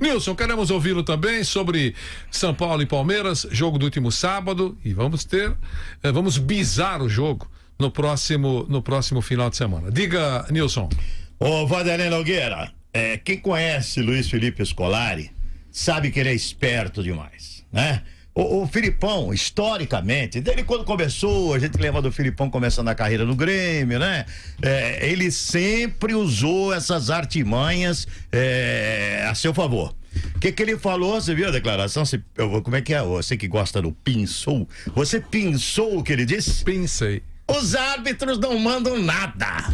Nilson, queremos ouvi-lo também sobre São Paulo e Palmeiras, jogo do último sábado, e vamos ter, eh, vamos bizar o jogo no próximo, no próximo final de semana. Diga, Nilson. Ô, Vanderlei Nogueira, é, quem conhece Luiz Felipe Scolari sabe que ele é esperto demais, né? O, o Filipão, historicamente, dele quando começou, a gente lembra do Filipão começando a carreira no Grêmio, né? É, ele sempre usou essas artimanhas é, a seu favor. O que, que ele falou? Você viu a declaração? Você, eu, como é que é? Você que gosta do pinçou? Você pinçou o que ele disse? Pincei. Os árbitros não mandam nada.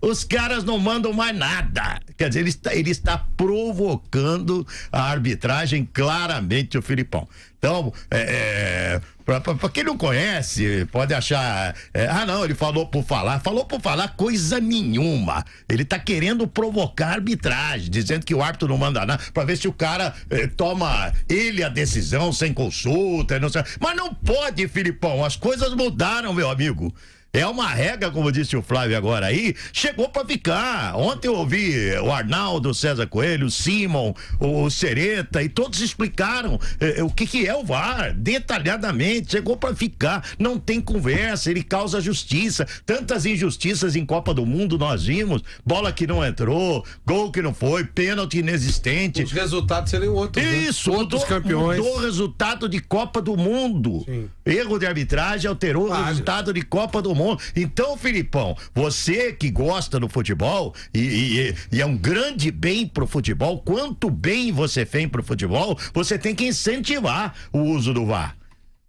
É Os caras não mandam mais nada. Quer dizer, ele está, ele está provocando a arbitragem claramente o Filipão. Então, é, é para quem não conhece, pode achar. É, ah, não, ele falou por falar. Falou por falar coisa nenhuma. Ele tá querendo provocar arbitragem, dizendo que o árbitro não manda nada, para ver se o cara é, toma ele a decisão sem consulta. Não sei. Mas não pode, Filipão. As coisas mudaram, meu amigo. É uma regra, como disse o Flávio agora aí, chegou para ficar. Ontem eu ouvi o Arnaldo, o César Coelho, o Simon, o Sereta e todos explicaram eh, eh o que, que é o VAR detalhadamente. Chegou para ficar. Não tem conversa, ele causa justiça. Tantas injustiças em Copa do Mundo nós vimos: bola que não entrou, gol que não foi, pênalti inexistente. Os resultados seriam outros. Né? Isso, né? outros mudou, campeões. Mudou o resultado de Copa do Mundo. Sim. Erro de arbitragem alterou o resultado de Copa do Mundo. Então, Filipão, você que gosta do futebol e, e, e é um grande bem pro futebol, quanto bem você fez pro futebol, você tem que incentivar o uso do VAR.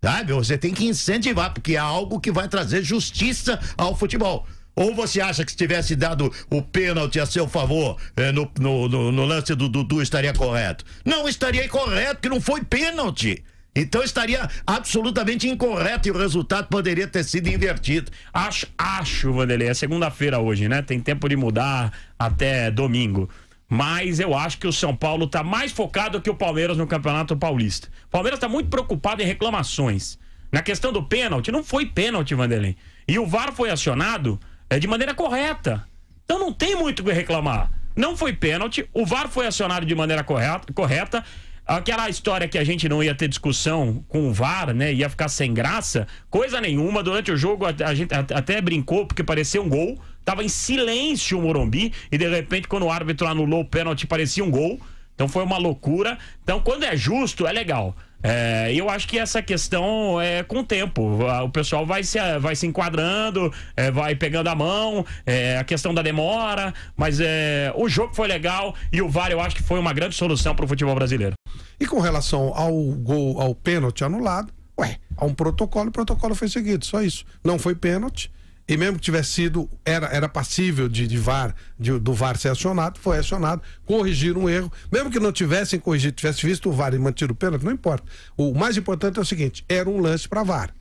Sabe? Você tem que incentivar, porque é algo que vai trazer justiça ao futebol. Ou você acha que se tivesse dado o pênalti a seu favor é, no, no, no, no, lance do Dudu estaria correto? Não estaria correto, que não foi pênalti. Então estaria absolutamente incorreto e o resultado poderia ter sido invertido. Acho, acho, Vanderlei, é segunda-feira hoje, né? Tem tempo de mudar até domingo. Mas eu acho que o São Paulo está mais focado que o Palmeiras no Campeonato Paulista. O Palmeiras está muito preocupado em reclamações. Na questão do pênalti, não foi pênalti, Vanderlei. E o VAR foi acionado é, de maneira correta. Então não tem muito o que reclamar. Não foi pênalti, o VAR foi acionado de maneira correta, correta Aquela história que a gente não ia ter discussão com o VAR, né? Ia ficar sem graça, coisa nenhuma. Durante o jogo a, gente até brincou porque parecia um gol. Tava em silêncio o Morumbi e de repente quando o árbitro anulou o pênalti parecia um gol. Então foi uma loucura. Então quando é justo é legal. É, eu acho que essa questão é com o tempo. O pessoal vai se, vai se enquadrando, é, vai pegando a mão, é, a questão da demora, mas é, o jogo foi legal e o VAR eu acho que foi uma grande solução para o futebol brasileiro. E com relação ao gol, ao pênalti anulado, ué, há um protocolo, o protocolo foi seguido, só isso. Não foi pênalti. E mesmo que tivesse sido, era, era passível de, de VAR, de, do VAR ser acionado, foi acionado, corrigiram um erro. Mesmo que não tivessem corrigido, tivesse visto o VAR e mantido o pênalti, não importa. O mais importante é o seguinte: era um lance para VAR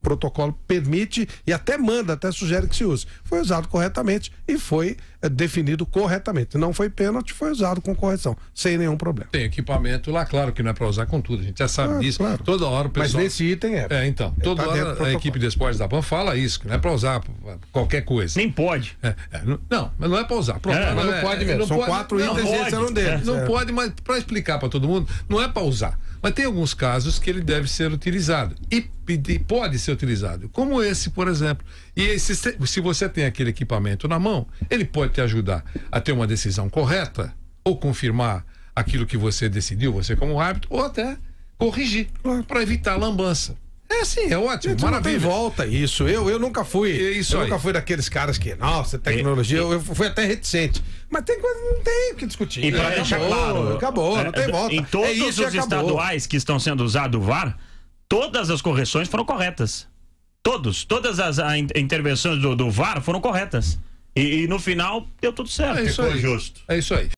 protocolo permite e até manda, até sugere que se use. Foi usado corretamente e foi eh, definido corretamente. Não foi pênalti, foi usado com correção, sem nenhum problema. Tem equipamento lá, claro que não é para usar com tudo, a gente já sabe ah, disso. Claro. Toda hora o pessoal... Mas nesse item é. É, então. É, toda tá hora a equipe de esportes da PAN fala isso, que não é para usar qualquer coisa. Nem pode. É, é não, mas não é para usar. Pronto, é, não, é, pode mesmo. São pode, quatro não itens pode. esse é um deles. Não pode, mas para explicar para todo mundo, não é para usar mas tem alguns casos que ele deve ser utilizado e pode ser utilizado, como esse, por exemplo. E esse, se você tem aquele equipamento na mão, ele pode te ajudar a ter uma decisão correta ou confirmar aquilo que você decidiu, você como árbitro, ou até corrigir para evitar lambança. É sim, é ótimo. Gente, Maravilha. Não tem volta isso. Eu, eu nunca fui. É isso eu aí. nunca fui daqueles caras que, nossa, é, tecnologia. eu, é. eu fui até reticente. Mas tem coisa não tem o que discutir. E né? pra é, deixar acabou, claro. Acabou, é, não tem volta. Em todos isso, os estaduais que estão sendo usados o VAR, todas as correções foram corretas. Todos. Todas as a, intervenções do, do VAR foram corretas. E, e, no final deu tudo certo. É isso justo. É isso aí.